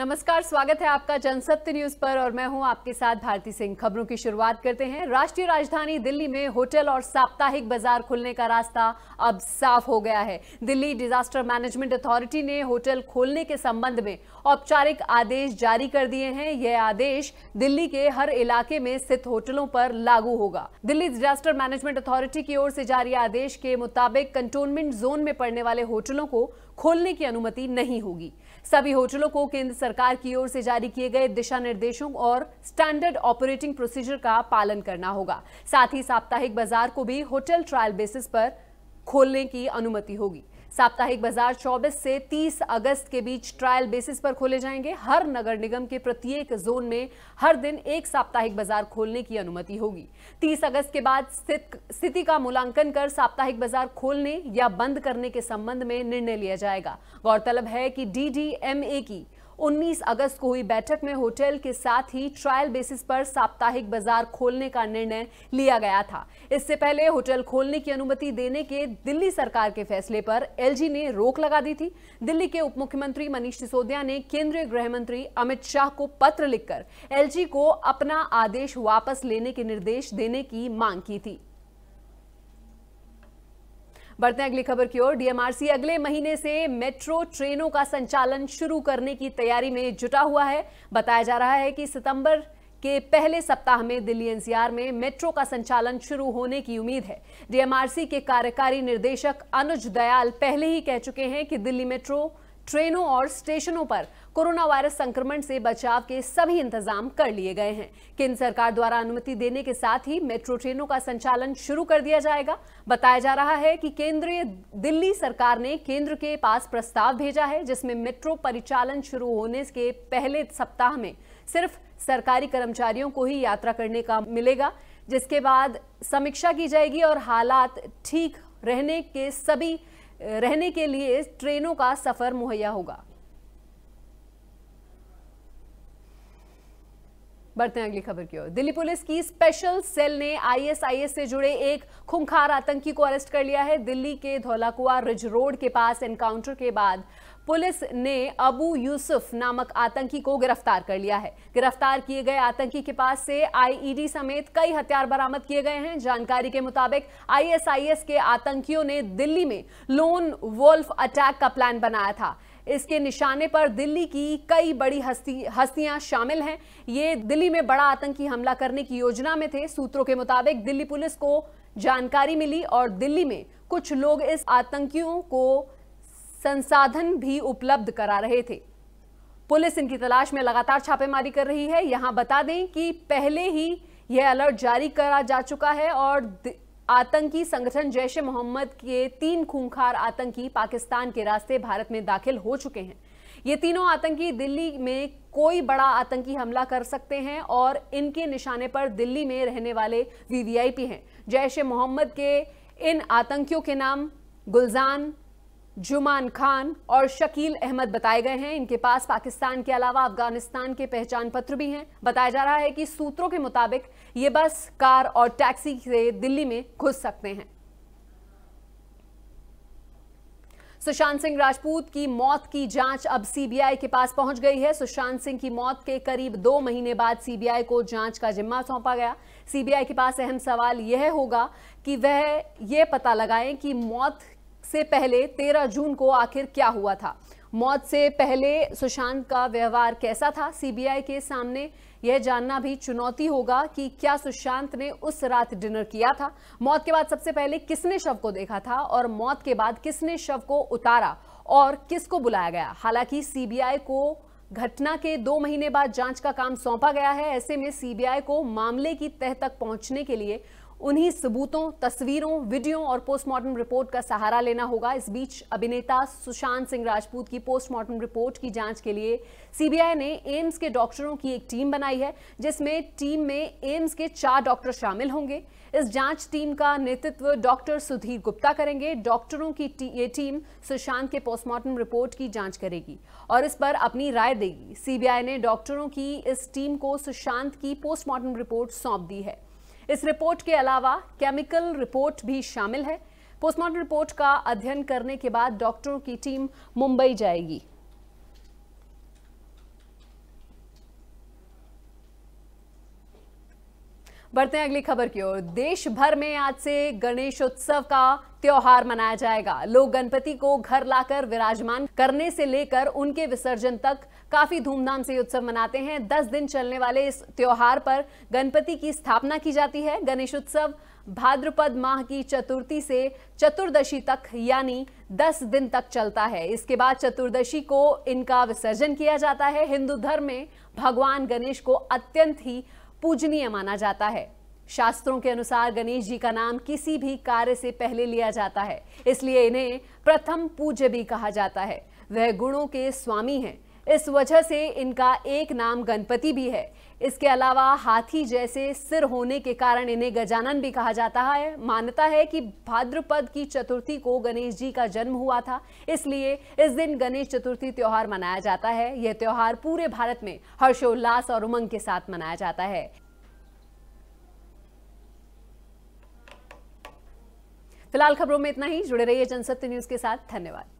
नमस्कार स्वागत है आपका जनसत्य न्यूज पर और मैं हूं आपके साथ भारती सिंह खबरों की शुरुआत करते हैं राष्ट्रीय राजधानी दिल्ली में होटल और साप्ताहिक बाजार खुलने का रास्ता अब साफ हो गया है दिल्ली डिजास्टर मैनेजमेंट अथॉरिटी ने होटल खोलने के संबंध में औपचारिक आदेश जारी कर दिए हैं यह आदेश दिल्ली के हर इलाके में स्थित होटलों पर लागू होगा दिल्ली डिजास्टर मैनेजमेंट अथॉरिटी की ओर से जारी आदेश के मुताबिक कंटोनमेंट जोन में पड़ने वाले होटलों को खोलने की अनुमति नहीं होगी सभी होटलों को केंद्र सरकार की ओर से जारी किए गए दिशा निर्देशों और स्टैंडर्ड ऑपरेटिंग प्रोसीजर का पालन करना होगा साथ ही साप्ताहिक बाजार को भी होटल ट्रायल बेसिस पर खोलने की अनुमति होगी साप्ताहिक बाजार 24 से 30 अगस्त के बीच ट्रायल बेसिस पर खोले जाएंगे हर नगर निगम के प्रत्येक जोन में हर दिन एक साप्ताहिक बाजार खोलने की अनुमति होगी 30 अगस्त के बाद स्थिति का मूल्यांकन कर साप्ताहिक बाजार खोलने या बंद करने के संबंध में निर्णय लिया जाएगा गौरतलब है कि डीडीएमए की 19 अगस्त को हुई बैठक में होटल के साथ ही ट्रायल बेसिस पर साप्ताहिक बाजार खोलने का निर्णय लिया गया था इससे पहले होटल खोलने की अनुमति देने के दिल्ली सरकार के फैसले पर एलजी ने रोक लगा दी थी दिल्ली के उप मुख्यमंत्री मनीष सिसोदिया ने केंद्रीय गृह मंत्री अमित शाह को पत्र लिखकर एलजी को अपना आदेश वापस लेने के निर्देश देने की मांग की थी बढ़ते हैं अगली खबर की ओर डीएमआरसी अगले महीने से मेट्रो ट्रेनों का संचालन शुरू करने की तैयारी में जुटा हुआ है बताया जा रहा है कि सितंबर के पहले सप्ताह में दिल्ली एनसीआर में मेट्रो का संचालन शुरू होने की उम्मीद है डीएमआरसी के कार्यकारी निर्देशक अनुज दयाल पहले ही कह चुके हैं कि दिल्ली मेट्रो ट्रेनों और स्टेशनों पर कोरोना वायरस संक्रमण से बचाव के सभी इंतजाम कर लिए गए हैं केंद्र सरकार द्वारा अनुमति देने के साथ ही मेट्रो ट्रेनों का संचालन शुरू कर दिया जाएगा बताया जा रहा है कि केंद्रीय दिल्ली सरकार ने केंद्र के पास प्रस्ताव भेजा है जिसमें मेट्रो परिचालन शुरू होने के पहले सप्ताह में सिर्फ सरकारी कर्मचारियों को ही यात्रा करने का मिलेगा जिसके बाद समीक्षा की जाएगी और हालात ठीक रहने के सभी रहने के लिए ट्रेनों का सफर मुहैया होगा बढ़ते हैं अगली खबर की ओर दिल्ली पुलिस की स्पेशल सेल ने आईएसआईएस से जुड़े एक खुंखार आतंकी को अरेस्ट कर लिया है दिल्ली के धौलाकुआ रिज रोड के पास एनकाउंटर के बाद पुलिस ने अबू यूसुफ नामक आतंकी को गिरफ्तार कर लिया है गिरफ्तार किए गए आतंकी के पास से आईईडी e समेत कई हथियार बरामद किए गए हैं जानकारी के मुताबिक आईएसआईएस के आतंकियों ने दिल्ली में लोन वोल्फ अटैक का प्लान बनाया था इसके निशाने पर दिल्ली की कई बड़ी हस्ती हस्तियां शामिल हैं ये दिल्ली में बड़ा आतंकी हमला करने की योजना में थे सूत्रों के मुताबिक दिल्ली पुलिस को जानकारी मिली और दिल्ली में कुछ लोग इस आतंकियों को संसाधन भी उपलब्ध करा रहे थे पुलिस इनकी तलाश में लगातार छापेमारी कर रही है यहां बता दें कि पहले ही यह अलर्ट जारी करा जा चुका है और आतंकी संगठन जैश ए मोहम्मद के तीन खूंखार आतंकी पाकिस्तान के रास्ते भारत में दाखिल हो चुके हैं ये तीनों आतंकी दिल्ली में कोई बड़ा आतंकी हमला कर सकते हैं और इनके निशाने पर दिल्ली में रहने वाले वीवीआईपी हैं जैश ए मोहम्मद के इन आतंकियों के नाम गुलजान जुमान खान और शकील अहमद बताए गए हैं इनके पास पाकिस्तान के अलावा अफगानिस्तान के पहचान पत्र भी हैं बताया जा रहा है कि सूत्रों के मुताबिक ये बस कार और टैक्सी से दिल्ली में घुस सकते हैं सुशांत सिंह राजपूत की मौत की जांच अब सीबीआई के पास पहुंच गई है सुशांत सिंह की मौत के करीब दो महीने बाद सीबीआई को जांच का जिम्मा सौंपा गया सीबीआई के पास अहम सवाल यह होगा कि वह ये पता लगाएं कि मौत से पहले 13 जून को आखिर क्या हुआ था मौत से पहले सुशांत का व्यवहार कैसा था सीबीआई के सामने यह जानना भी चुनौती होगा कि क्या सुशांत ने उस रात डिनर किया था मौत के बाद सबसे पहले किसने शव को देखा था और मौत के बाद किसने शव को उतारा और किसको बुलाया गया हालांकि सीबीआई को घटना के दो महीने बाद जांच का काम सौंपा गया है ऐसे में सीबीआई को मामले की तह तक पहुंचने के लिए उन्हीं सबूतों तस्वीरों वीडियो और पोस्टमार्टम रिपोर्ट का सहारा लेना होगा इस बीच अभिनेता सुशांत सिंह राजपूत की पोस्टमार्टम रिपोर्ट की जांच के लिए सीबीआई ने एम्स के डॉक्टरों की एक टीम बनाई है जिसमें टीम में एम्स के चार डॉक्टर शामिल होंगे इस जांच टीम का नेतृत्व डॉक्टर सुधीर गुप्ता करेंगे डॉक्टरों की टी, ये टीम सुशांत के पोस्टमार्टम रिपोर्ट की जांच करेगी और इस पर अपनी राय देगी सीबीआई ने डॉक्टरों की इस टीम को सुशांत की पोस्टमार्टम रिपोर्ट सौंप दी है इस रिपोर्ट के अलावा केमिकल रिपोर्ट भी शामिल है पोस्टमार्टम रिपोर्ट का अध्ययन करने के बाद डॉक्टरों की टीम मुंबई जाएगी बढ़ते हैं अगली खबर की ओर देश भर में आज से गणेश उत्सव का त्योहार मनाया जाएगा लोग गणपति को घर लाकर विराजमान करने से लेकर उनके विसर्जन तक काफी धूमधाम से उत्सव मनाते हैं दस दिन चलने वाले इस त्योहार पर गणपति की स्थापना की जाती है गणेश उत्सव भाद्रपद माह की चतुर्थी से चतुर्दशी तक यानी दस दिन तक चलता है इसके बाद चतुर्दशी को इनका विसर्जन किया जाता है हिंदू धर्म में भगवान गणेश को अत्यंत ही पूजनीय माना जाता है शास्त्रों के अनुसार गणेश जी का नाम किसी भी कार्य से पहले लिया जाता है इसलिए इन्हें प्रथम पूज्य भी कहा जाता है वह गुणों के स्वामी हैं इस वजह से इनका एक नाम गणपति भी है इसके अलावा हाथी जैसे सिर होने के कारण इन्हें गजानन भी कहा जाता है मान्यता है कि भाद्रपद की चतुर्थी को गणेश जी का जन्म हुआ था इसलिए इस दिन गणेश चतुर्थी त्यौहार मनाया जाता है यह त्यौहार पूरे भारत में हर्षोल्लास और उमंग के साथ मनाया जाता है फिलहाल खबरों में इतना ही जुड़े रहिए जनसत्य न्यूज के साथ धन्यवाद